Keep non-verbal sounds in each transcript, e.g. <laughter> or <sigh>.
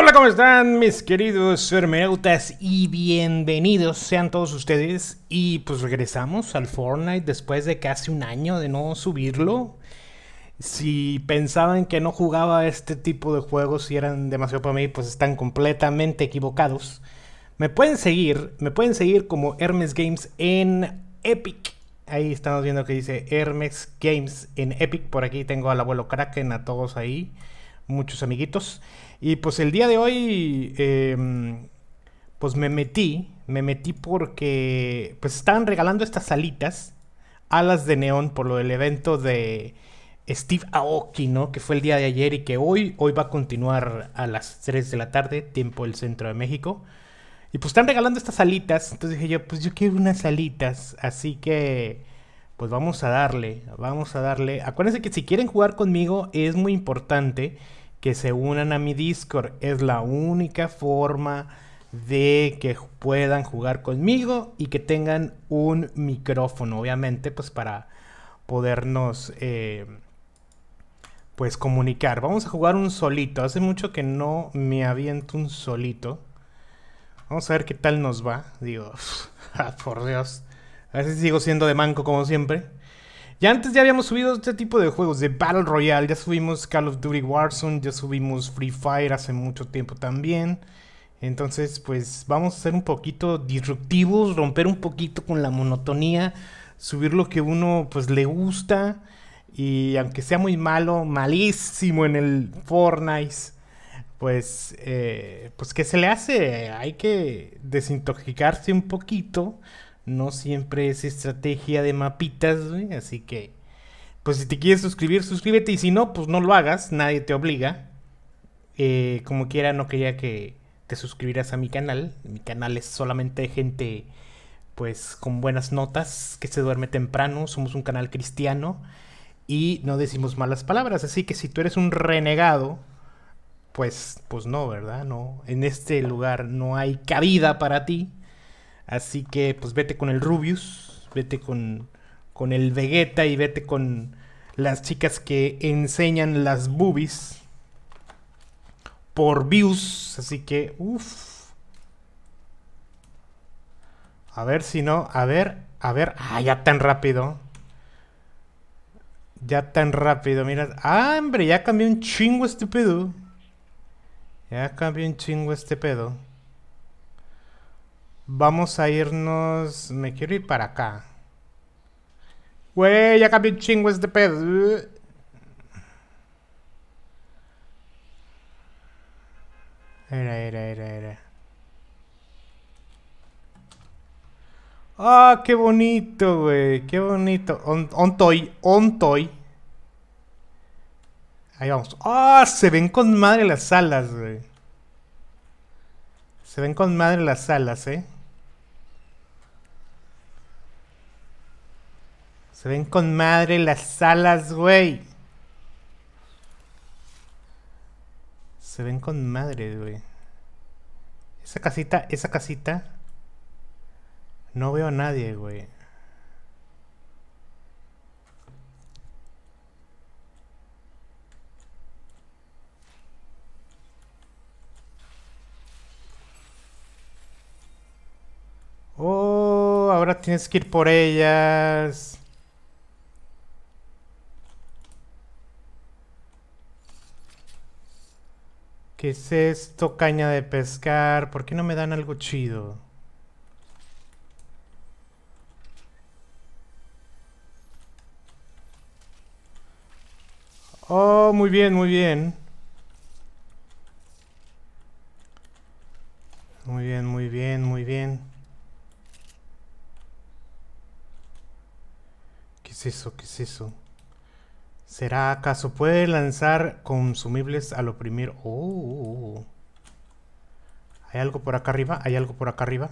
Hola, ¿cómo están mis queridos Hermeutas Y bienvenidos sean todos ustedes. Y pues regresamos al Fortnite después de casi un año de no subirlo. Si pensaban que no jugaba este tipo de juegos y eran demasiado para mí, pues están completamente equivocados. Me pueden seguir, me pueden seguir como Hermes Games en Epic. Ahí estamos viendo que dice Hermes Games en Epic. Por aquí tengo al abuelo Kraken, a todos ahí muchos amiguitos. Y pues el día de hoy, em, pues me metí, me metí porque pues estaban regalando estas salitas, alas de neón por lo del evento de Steve Aoki, ¿no? Que fue el día de ayer y que hoy, hoy va a continuar a las 3 de la tarde, tiempo del centro de México. Y pues están regalando estas alitas, entonces dije yo, pues yo quiero unas alitas, así que pues vamos a darle, vamos a darle. Acuérdense que si quieren jugar conmigo es muy importante que se unan a mi Discord. Es la única forma de que puedan jugar conmigo y que tengan un micrófono, obviamente, pues para podernos eh, pues comunicar. Vamos a jugar un solito. Hace mucho que no me aviento un solito. Vamos a ver qué tal nos va. Digo, <laughs> ah, por Dios. A si sigo siendo de manco como siempre. Ya antes ya habíamos subido este tipo de juegos de Battle Royale. Ya subimos Call of Duty Warzone, ya subimos Free Fire hace mucho tiempo también. Entonces, pues vamos a ser un poquito disruptivos, romper un poquito con la monotonía, subir lo que uno pues le gusta. Y aunque sea muy malo, malísimo en el Fortnite, pues, eh, pues ¿qué se le hace? Hay que desintoxicarse un poquito no siempre es estrategia de mapitas, Así que, pues si te quieres suscribir, suscríbete. Y si no, pues no lo hagas, nadie te obliga. Eh, como quiera, no quería que te suscribieras a mi canal. Mi canal es solamente de gente, pues, con buenas notas, que se duerme temprano. Somos un canal cristiano y no decimos malas palabras. Así que si tú eres un renegado, pues, pues no, ¿verdad? No, en este lugar no hay cabida para ti. Así que pues vete con el Rubius, vete con, con el Vegeta y vete con las chicas que enseñan las boobies por views. Así que, uff. A ver si no, a ver, a ver. Ah, ya tan rápido. Ya tan rápido, mira. Ah, hombre, ya cambió un chingo este pedo. Ya cambió un chingo este pedo. Vamos a irnos... Me quiero ir para acá. Güey, ya cambié un chingo este pedo. Era, era, era, era. Ah, qué bonito, güey. Qué bonito. On, toy, on toy. Ahí vamos. ¡Ah! Se ven con madre las alas, güey. Se ven con madre las alas, eh. Se ven con madre las alas, güey. Se ven con madre, güey. Esa casita, esa casita. No veo a nadie, güey. Oh, ahora tienes que ir por ellas. ¿Qué es esto? Caña de pescar. ¿Por qué no me dan algo chido? Oh, muy bien, muy bien. Muy bien, muy bien, muy bien. ¿Qué es eso? ¿Qué es eso? ¿Será acaso puede lanzar consumibles al oprimir? Oh, oh, oh, oh. ¿Hay algo por acá arriba? ¿Hay algo por acá arriba?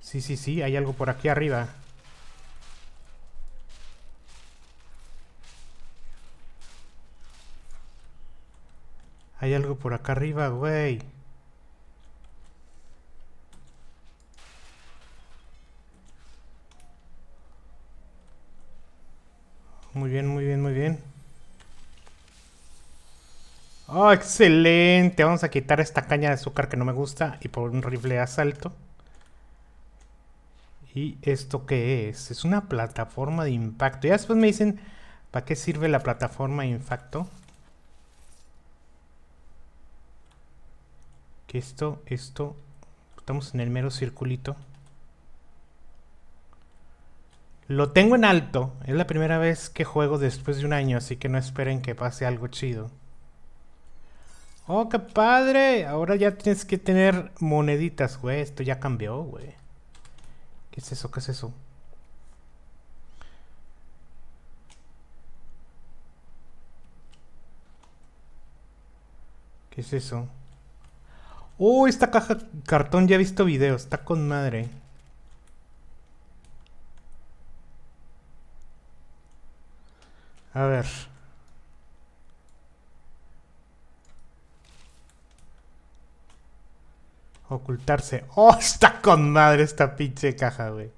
Sí, sí, sí, hay algo por aquí arriba. Hay algo por acá arriba, güey. Muy bien, muy bien, muy bien. ¡Oh, excelente! Vamos a quitar esta caña de azúcar que no me gusta y por un rifle de asalto. ¿Y esto qué es? Es una plataforma de impacto. Ya después me dicen, ¿para qué sirve la plataforma de impacto? Que esto, esto, estamos en el mero circulito. Lo tengo en alto. Es la primera vez que juego después de un año, así que no esperen que pase algo chido. ¡Oh, qué padre! Ahora ya tienes que tener moneditas, güey. Esto ya cambió, güey. ¿Qué es eso? ¿Qué es eso? ¿Qué es eso? ¡Oh, esta caja cartón! Ya he visto videos. Está con madre. A ver. Ocultarse. <laughs> ¡Oh, está con madre esta pinche caja, güey!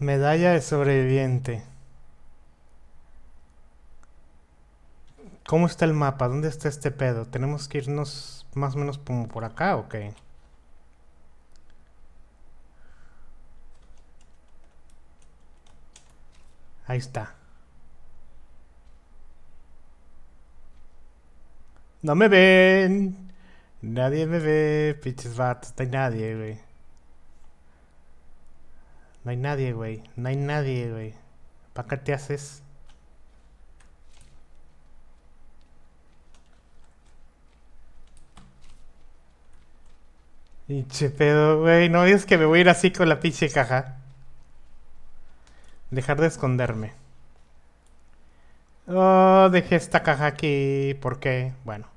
Medalla de sobreviviente. ¿Cómo está el mapa? ¿Dónde está este pedo? ¿Tenemos que irnos más o menos como por acá o qué? Ahí está. No me ven. Nadie me ve, pinches vatos. No hay nadie, güey. No hay nadie, güey. No hay nadie, güey. ¿Para qué te haces? Pinche pedo, güey. No es que me voy a ir así con la pinche caja. Dejar de esconderme. Oh, dejé esta caja aquí. ¿Por qué? Bueno.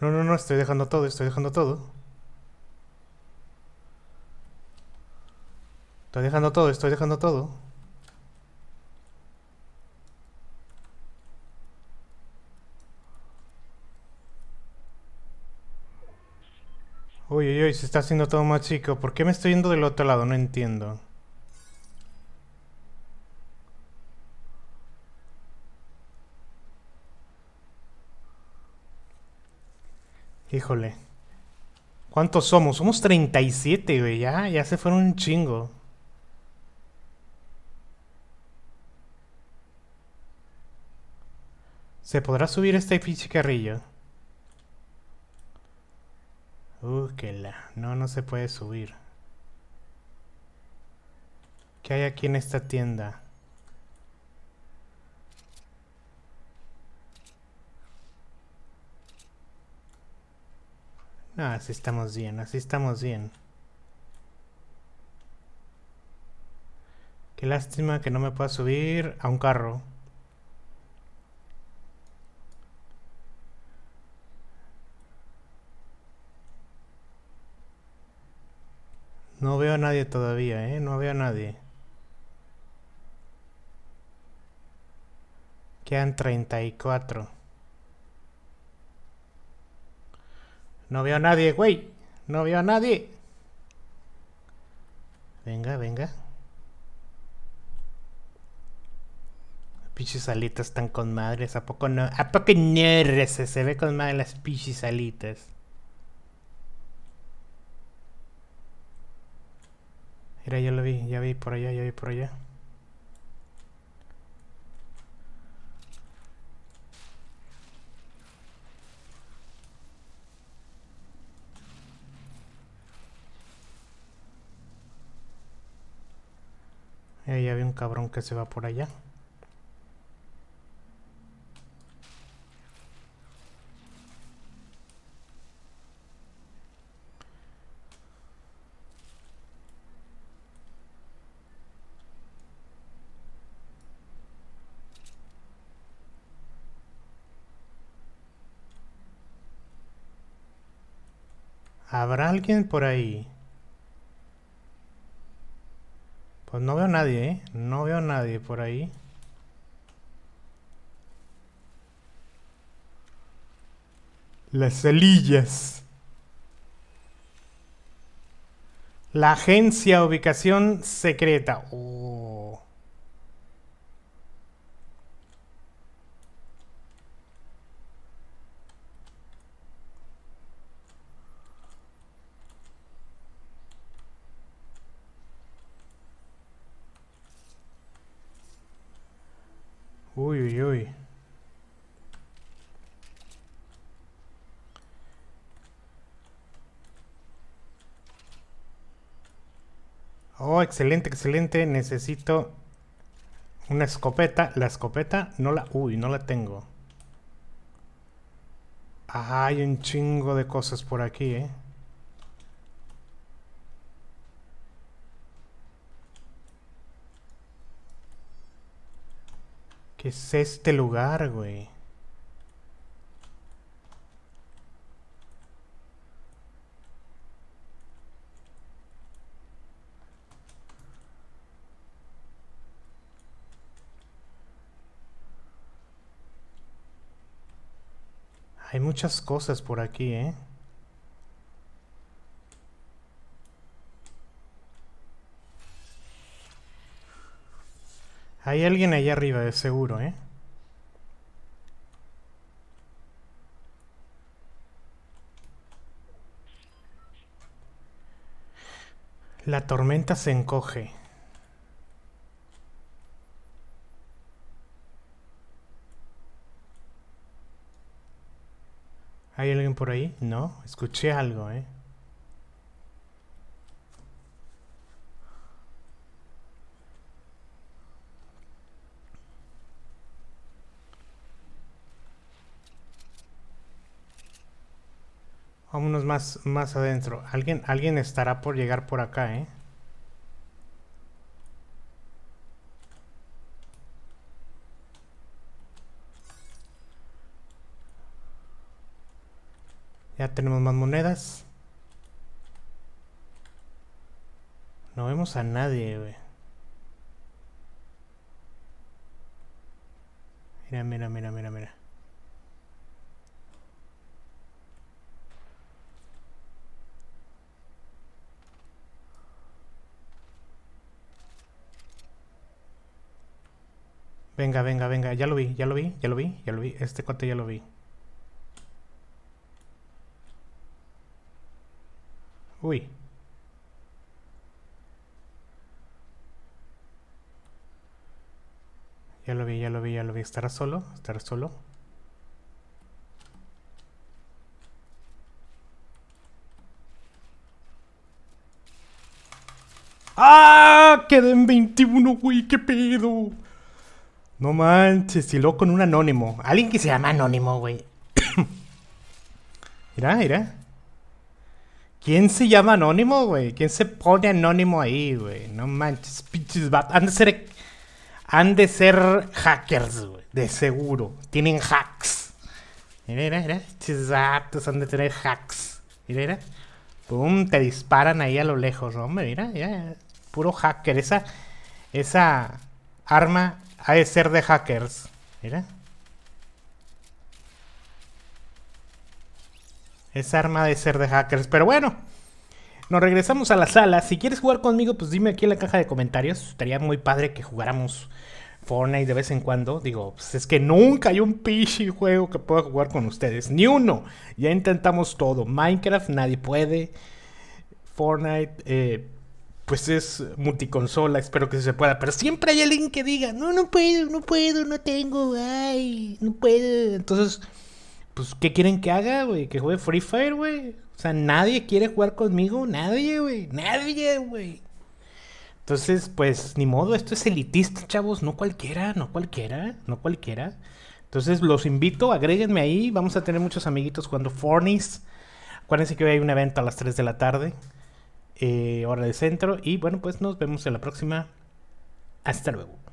No, no, no, estoy dejando todo, estoy dejando todo. Estoy dejando todo, estoy dejando todo. Uy, uy, uy, se está haciendo todo más chico. ¿Por qué me estoy yendo del otro lado? No entiendo. Híjole. ¿Cuántos somos? Somos 37, güey. Ya, ya se fueron un chingo. ¿Se podrá subir este pinche carrillo? Uh, que la... No, no se puede subir. ¿Qué hay aquí en esta tienda? No, así estamos bien, así estamos bien. Qué lástima que no me pueda subir a un carro. nadie todavía, ¿eh? No veo a nadie. Quedan 34. No veo a nadie, güey. No veo a nadie. Venga, venga. Pichis alitas están con madres. ¿A poco no? ¿A poco no? Se, se ve con madre las pichis alitas. Mira, ya lo vi, ya vi por allá, ya vi por allá. ahí eh, ya vi un cabrón que se va por allá. ¿Habrá alguien por ahí? Pues no veo nadie, ¿eh? No veo nadie por ahí. Las celillas. La agencia ubicación secreta. Oh, excelente, excelente. Necesito una escopeta. La escopeta no la... Uy, no la tengo. hay un chingo de cosas por aquí, ¿eh? ¿Qué es este lugar, güey? Hay muchas cosas por aquí, ¿eh? Hay alguien allá arriba, de seguro, ¿eh? La tormenta se encoge. ¿Hay alguien por ahí? No, escuché algo, ¿eh? Vámonos más, más adentro. Alguien, alguien estará por llegar por acá, ¿eh? tenemos más monedas. No vemos a nadie, Mira, mira, mira, mira, mira. Venga, venga, venga, ya lo vi, ya lo vi, ya lo vi, ya lo vi, este cuate ya lo vi. Uy. Ya lo vi, ya lo vi, ya lo vi. ¿Estará solo? ¿Estará solo? ¡Ah! Quedé en 21, güey. ¿Qué pedo? No manches, y luego con un anónimo. Alguien que se llama anónimo, güey. <coughs> mira, mira. ¿Quién se llama anónimo, güey? ¿Quién se pone anónimo ahí, güey? No manches, pinches vatos. Han de ser, han de ser hackers, güey, de seguro. Tienen hacks. Mira, mira, mira. Pinches han de tener hacks. Mira, mira. Pum, te disparan ahí a lo lejos, hombre. Mira, ya, Puro hacker. Esa, esa arma ha de ser de hackers. Mira. Es arma de ser de hackers. Pero bueno, nos regresamos a la sala. Si quieres jugar conmigo, pues dime aquí en la caja de comentarios. Estaría muy padre que jugáramos Fortnite de vez en cuando. Digo, pues es que nunca hay un pichi juego que pueda jugar con ustedes. Ni uno. Ya intentamos todo. Minecraft nadie puede. Fortnite, eh, pues es multiconsola, espero que se pueda. Pero siempre hay alguien que diga, no, no puedo, no puedo, no tengo, ay, no puedo. Entonces pues, ¿qué quieren que haga, güey? Que juegue Free Fire, güey. O sea, nadie quiere jugar conmigo, nadie, güey. Nadie, güey. Entonces, pues, ni modo, esto es elitista, chavos. No cualquiera, no cualquiera, no cualquiera. Entonces, los invito, agréguenme ahí. Vamos a tener muchos amiguitos jugando Fornis. Acuérdense que hoy hay un evento a las 3 de la tarde, eh, hora del centro. Y bueno, pues nos vemos en la próxima. Hasta luego.